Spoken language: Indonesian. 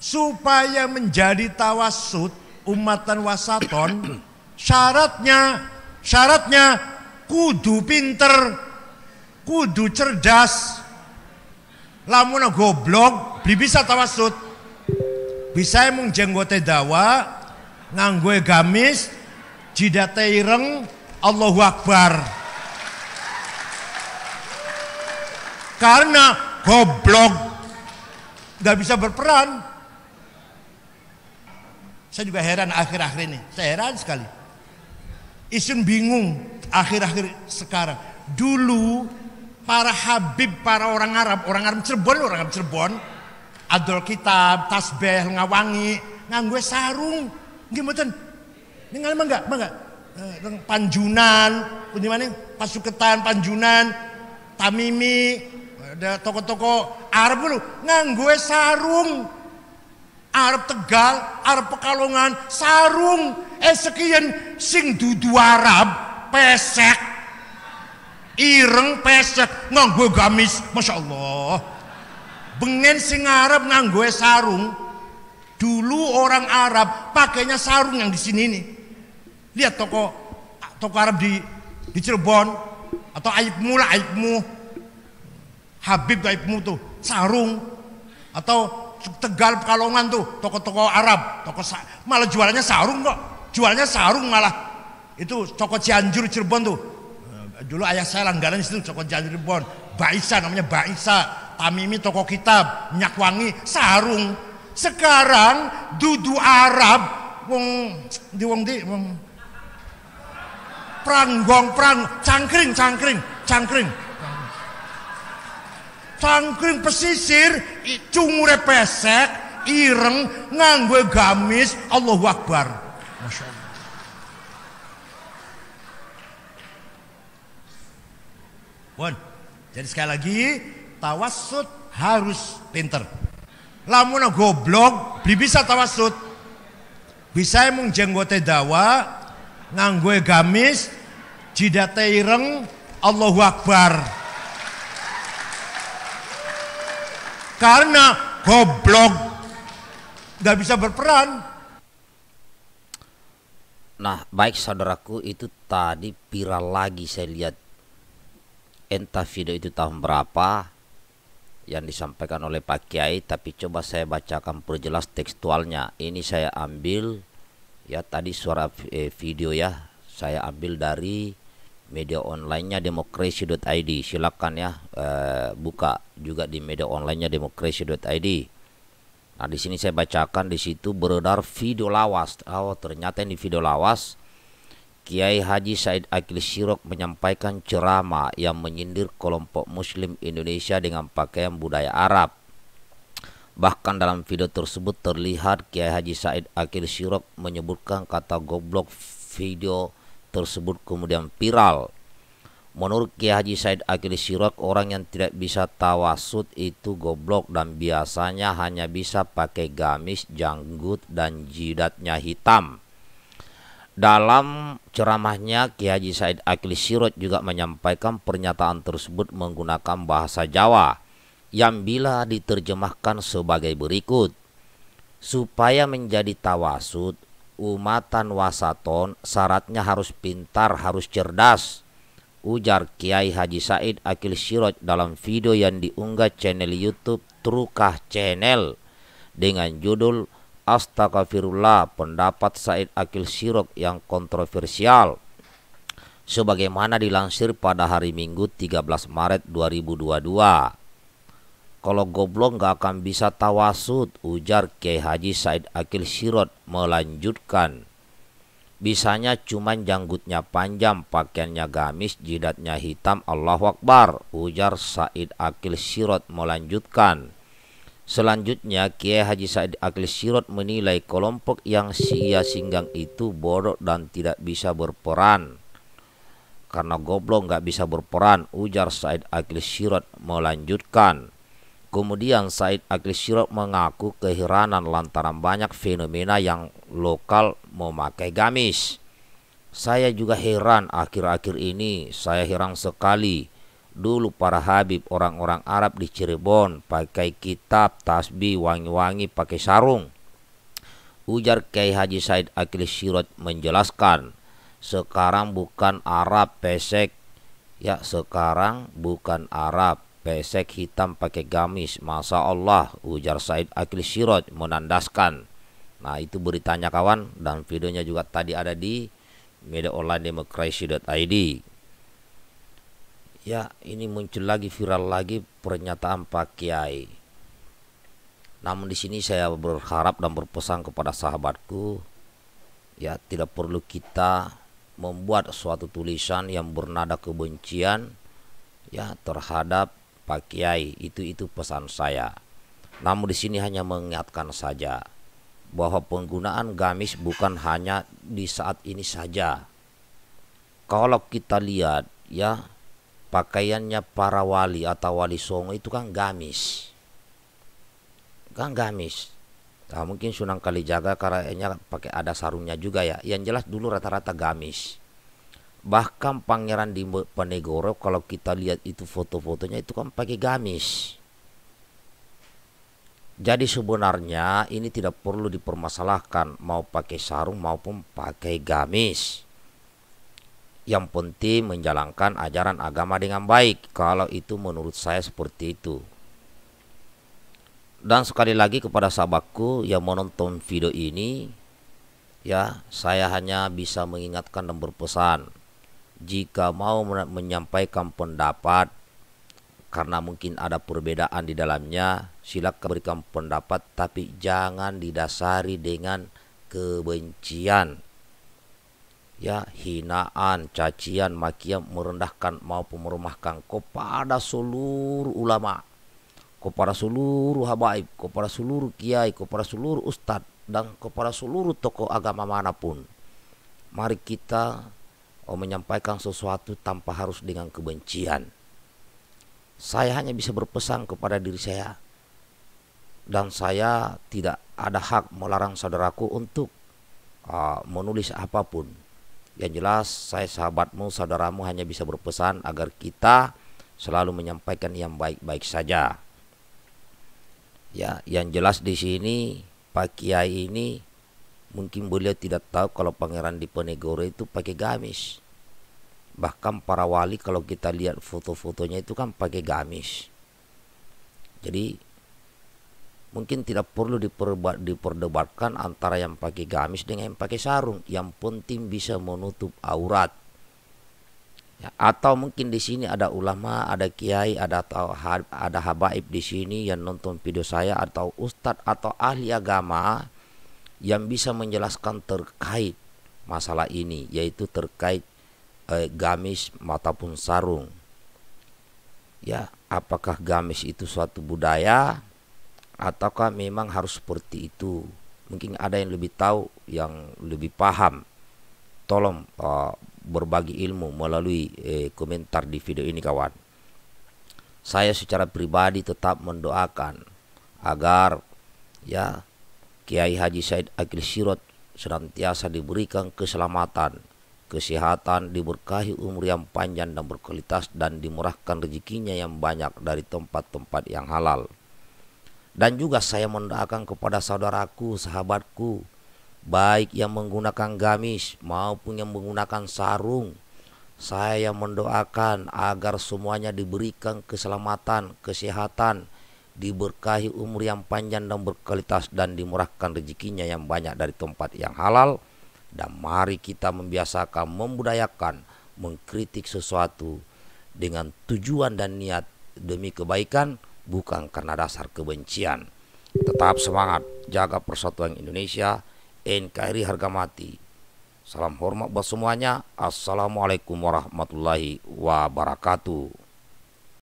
supaya menjadi tawasud umatan wasaton syaratnya syaratnya kudu pinter kudu cerdas lamun goblok beli bisa tawasud bisa emang jenggote dawa nganggue gamis jidate ireng Allahu Akbar karena goblok nggak bisa berperan saya juga heran akhir-akhir ini. Saya heran sekali. Isun bingung akhir-akhir sekarang. Dulu para habib, para orang Arab, orang Arab Cirebon, orang Arab Cirebon, adol kitab, tasbih, ngawangi, nganggue sarung. Gimana? Ini ngalih enggak? Enggak. Eh, Panjunan, gimana? mana? Pasuketan, Panjunan, Tamimi, ada toko-toko Arab dulu nganggue sarung Arab Tegal, Arab Pekalongan, Sarung, eh sekian sing dudu Arab, pesek, ireng pesek, nganggo gamis, masya Allah. Bengen sing Arab nganggo sarung, dulu orang Arab pakainya sarung yang di sini nih. Lihat toko toko Arab di di Cirebon atau Aibmu lah Aibmu, Habib Aibmu tuh sarung atau Tegal Pekalongan tuh, toko-toko Arab, toko malah jualannya sarung kok. Jualnya sarung malah. Itu toko Cianjur Cirebon tuh. Eh, dulu ayah saya langganan situ toko Cianjur Cirebon. Baisa namanya Baisa, Tamimi toko kitab, minyak wangi, sarung. Sekarang dudu Arab wong di wong di wong pranggong prang cangkring cangkring cangkring cangkring pesisir cungure pesek ireng nganggo gamis Allahu Akbar Masya Bon. Jadi sekali lagi tawasud harus pinter. Lamun goblok beli bisa tawasud. Bisa emang jenggote dawa nganggo gamis jidate ireng Allahu Akbar. karena goblok nggak bisa berperan. Nah, baik saudaraku, itu tadi viral lagi saya lihat. Entah video itu tahun berapa yang disampaikan oleh Pak Kiai, tapi coba saya bacakan perjelas tekstualnya. Ini saya ambil ya tadi suara eh, video ya, saya ambil dari media onlinenya demokrasi.id silakan ya e, buka juga di media onlinenya demokrasi.id nah di sini saya bacakan di situ beredar video lawas oh ternyata ini video lawas Kiai Haji Said Akil Sirok menyampaikan ceramah yang menyindir kelompok muslim Indonesia dengan pakaian budaya Arab Bahkan dalam video tersebut terlihat Kiai Haji Said Akil Sirok menyebutkan kata goblok video tersebut kemudian viral. Menurut Kiai Haji Said Akil Sirot, orang yang tidak bisa tawasud itu goblok dan biasanya hanya bisa pakai gamis, janggut, dan jidatnya hitam. Dalam ceramahnya, Kiai Haji Said Akil Sirot juga menyampaikan pernyataan tersebut menggunakan bahasa Jawa yang bila diterjemahkan sebagai berikut. Supaya menjadi tawasud, umatan wasaton syaratnya harus pintar, harus cerdas. Ujar Kiai Haji Said Akil Siroj dalam video yang diunggah channel YouTube Trukah Channel dengan judul Astagfirullah pendapat Said Akil Siroj yang kontroversial. Sebagaimana dilansir pada hari Minggu 13 Maret 2022. Kalau goblok nggak akan bisa tawasud, ujar Kiai Haji Said Akil Sirot melanjutkan. Bisanya cuman janggutnya panjang, pakaiannya gamis, jidatnya hitam, Allah Akbar, ujar Said Akil Sirot melanjutkan. Selanjutnya, Kiai Haji Said Akil Sirot menilai kelompok yang sia Singgang itu bodoh dan tidak bisa berperan. Karena goblok nggak bisa berperan, ujar Said Akil Sirot melanjutkan. Kemudian Said Akil Syirok mengaku keheranan lantaran banyak fenomena yang lokal memakai gamis. Saya juga heran akhir-akhir ini, saya heran sekali. Dulu para Habib orang-orang Arab di Cirebon pakai kitab, tasbih, wangi-wangi, pakai sarung. Ujar Kiai Haji Said Akil Sirot menjelaskan, sekarang bukan Arab pesek, ya sekarang bukan Arab besek hitam pakai gamis, masa Allah, ujar Said Akil Siroj menandaskan. Nah itu beritanya kawan dan videonya juga tadi ada di media online demokrasi.id Ya ini muncul lagi viral lagi pernyataan Pak Kiai. Namun di sini saya berharap dan berpesan kepada sahabatku ya tidak perlu kita membuat suatu tulisan yang bernada kebencian ya terhadap Pak Kiai, itu itu pesan saya. Namun di sini hanya mengingatkan saja bahwa penggunaan gamis bukan hanya di saat ini saja. Kalau kita lihat ya pakaiannya para wali atau wali songo itu kan gamis. Kan gamis. Nah, mungkin Sunan Kalijaga kayaknya pakai ada sarungnya juga ya. Yang jelas dulu rata-rata gamis bahkan pangeran di Ponegoro kalau kita lihat itu foto-fotonya itu kan pakai gamis jadi sebenarnya ini tidak perlu dipermasalahkan mau pakai sarung maupun pakai gamis yang penting menjalankan ajaran agama dengan baik kalau itu menurut saya seperti itu dan sekali lagi kepada sahabatku yang menonton video ini ya saya hanya bisa mengingatkan dan berpesan jika mau menyampaikan pendapat karena mungkin ada perbedaan di dalamnya, silakan berikan pendapat tapi jangan didasari dengan kebencian. Ya, hinaan, cacian, makian, merendahkan maupun meremahkan kepada seluruh ulama, kepada seluruh habaib, kepada seluruh kiai, kepada seluruh ustadz dan kepada seluruh tokoh agama manapun. Mari kita Oh menyampaikan sesuatu tanpa harus dengan kebencian. Saya hanya bisa berpesan kepada diri saya dan saya tidak ada hak melarang saudaraku untuk uh, menulis apapun. Yang jelas saya sahabatmu, saudaramu hanya bisa berpesan agar kita selalu menyampaikan yang baik-baik saja. Ya, yang jelas di sini Pak Kiai ini Mungkin beliau tidak tahu kalau Pangeran Diponegoro itu pakai gamis. Bahkan para wali kalau kita lihat foto-fotonya itu kan pakai gamis. Jadi mungkin tidak perlu diperdebatkan antara yang pakai gamis dengan yang pakai sarung. Yang penting bisa menutup aurat. Ya, atau mungkin di sini ada ulama, ada kiai, ada atau ada habaib di sini yang nonton video saya atau ustadz atau ahli agama yang bisa menjelaskan terkait masalah ini yaitu terkait eh, gamis maupun sarung. Ya, apakah gamis itu suatu budaya ataukah memang harus seperti itu? Mungkin ada yang lebih tahu, yang lebih paham. Tolong eh, berbagi ilmu melalui eh, komentar di video ini kawan. Saya secara pribadi tetap mendoakan agar ya Kiai Haji Said Akil Sirot senantiasa diberikan keselamatan, kesehatan, diberkahi umur yang panjang dan berkualitas dan dimurahkan rezekinya yang banyak dari tempat-tempat yang halal. Dan juga saya mendoakan kepada saudaraku, sahabatku, baik yang menggunakan gamis maupun yang menggunakan sarung. Saya mendoakan agar semuanya diberikan keselamatan, kesehatan, diberkahi umur yang panjang dan berkualitas dan dimurahkan rezekinya yang banyak dari tempat yang halal dan mari kita membiasakan membudayakan mengkritik sesuatu dengan tujuan dan niat demi kebaikan bukan karena dasar kebencian tetap semangat jaga persatuan Indonesia NKRI harga mati salam hormat buat semuanya assalamualaikum warahmatullahi wabarakatuh